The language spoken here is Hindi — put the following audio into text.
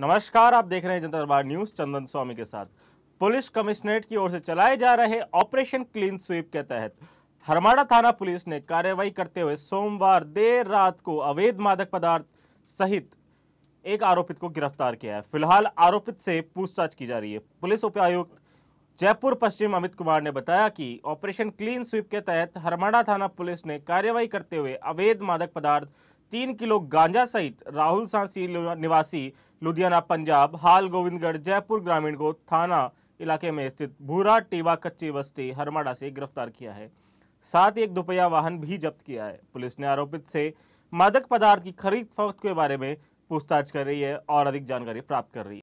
नमस्कार आप देख रहे हैं जनता दरबार न्यूज चंदन स्वामी के साथ पुलिस कमिश्नरेट की ओर से चलाए जा रहे ऑपरेशन क्लीन स्वीप के तहत हरमाड़ा थाना पुलिस ने कार्यवाही करते हुए सोमवार देर रात को अवैध मादक पदार्थ सहित एक आरोपित को गिरफ्तार किया है फिलहाल आरोपित से पूछताछ की जा रही है पुलिस उपायुक्त जयपुर पश्चिम अमित कुमार ने बताया कि ऑपरेशन क्लीन स्वीप के तहत हरमाड़ा थाना पुलिस ने कार्यवाही करते हुए अवैध मादक पदार्थ तीन किलो गांजा सहित राहुल सांसी निवासी लुधियाना पंजाब हाल गोविंदगढ़ जयपुर ग्रामीण को थाना इलाके में स्थित भूरा टीवा कच्ची बस्ती हरमाड़ा से गिरफ्तार किया है साथ ही एक दोपहिया वाहन भी जब्त किया है पुलिस ने आरोपित से मादक पदार्थ की खरीद फरोख्त के बारे में पूछताछ कर रही है और अधिक जानकारी प्राप्त कर रही है